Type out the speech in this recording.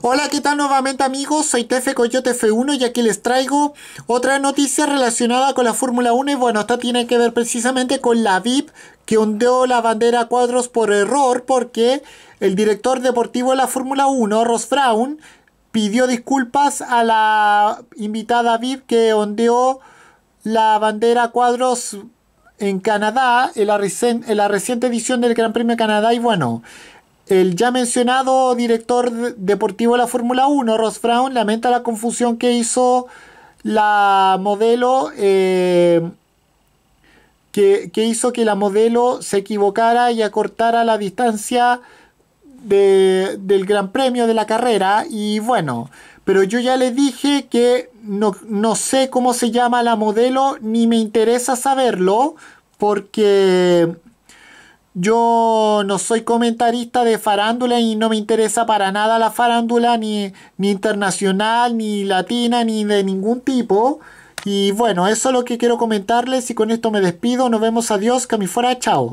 Hola, ¿qué tal nuevamente amigos? Soy Tefe Coyote F1 y aquí les traigo otra noticia relacionada con la Fórmula 1 y bueno, esto tiene que ver precisamente con la VIP que ondeó la bandera cuadros por error porque el director deportivo de la Fórmula 1, Ross Brown, pidió disculpas a la invitada VIP que ondeó la bandera cuadros en Canadá, en la, en la, reciente edición del Gran Premio de Canadá. Y bueno, el ya mencionado director deportivo de la Fórmula 1, Ross Brown, lamenta la confusión que hizo la modelo, eh, que, hizo que la modelo se equivocara y acortara la distancia del Gran Premio de la carrera. Y bueno, pero yo ya le dije que no, no sé cómo se llama la modelo, ni me interesa saberlo, porque yo no soy comentarista de farándula y no me interesa para nada la farándula, ni, ni internacional, ni latina, ni de ningún tipo. Y bueno, eso es lo que quiero comentarles y con esto me despido. Nos vemos, adiós, que a fuera, chao.